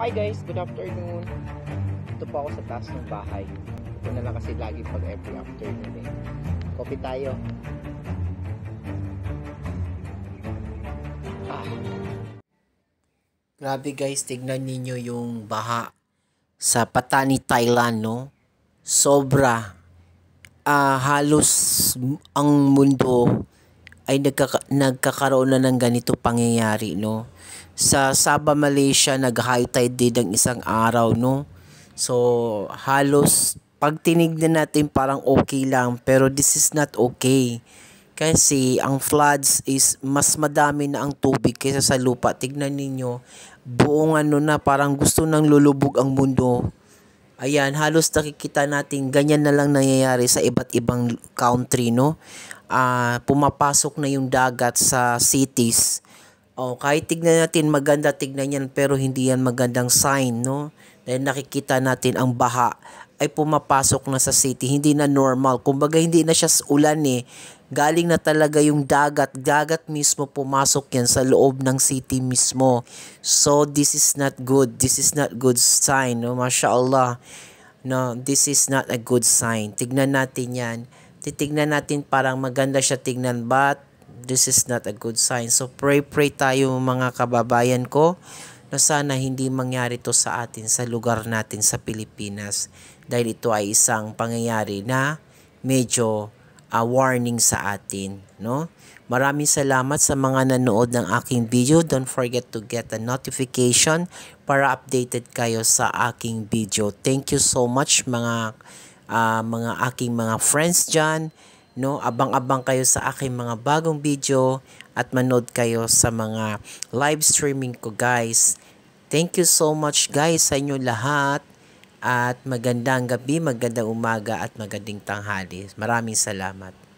Hi guys, good afternoon. Ito po ako sa taas ng bahay. Ito na lang kasi lagi pag every afternoon eh. Coffee tayo. Ah. Grabe guys, tignan niyo yung baha sa Patani, Thailand, no? Sobra. Uh, halos ang mundo ay nagkaka- nagkakaroon na ng ganito pangyayari, no? Sa Sabah, Malaysia, nag-high tide din ng isang araw, no? So, halos pag tinignan natin parang okay lang, pero this is not okay. Kasi ang floods is mas madami na ang tubig kaysa sa lupa. Tignan ninyo, buong ano na parang gusto nang lulubog ang mundo Ayan, halos nakikita natin ganyan na lang nangyayari sa iba't ibang country, no? Uh, pumapasok na yung dagat sa cities. O, oh, kahit tignan natin, maganda tignan yan, pero hindi yan magandang sign, no? eh, nakikita natin ang baha ay pumapasok na sa city, hindi na normal. Kumbaga hindi na siya ulan eh. Galing na talaga yung dagat, dagat mismo pumasok yan sa loob ng city mismo. So this is not good, this is not good sign. No? Masya Allah, no, this is not a good sign. Tignan natin yan. Titignan natin parang maganda siya tignan but this is not a good sign. So pray pray tayo mga kababayan ko na sana hindi mangyari to sa atin sa lugar natin sa Pilipinas dahil ito ay isang pangyayari na medyo uh, warning sa atin, no? Maraming salamat sa mga nanood ng aking video. Don't forget to get a notification para updated kayo sa aking video. Thank you so much mga uh, mga aking mga friends diyan, no? Abang-abang kayo sa aking mga bagong video at manood kayo sa mga live streaming ko guys. Thank you so much guys sa inyo lahat at magandang gabi, magandang umaga at magandang tanghali. Maraming salamat.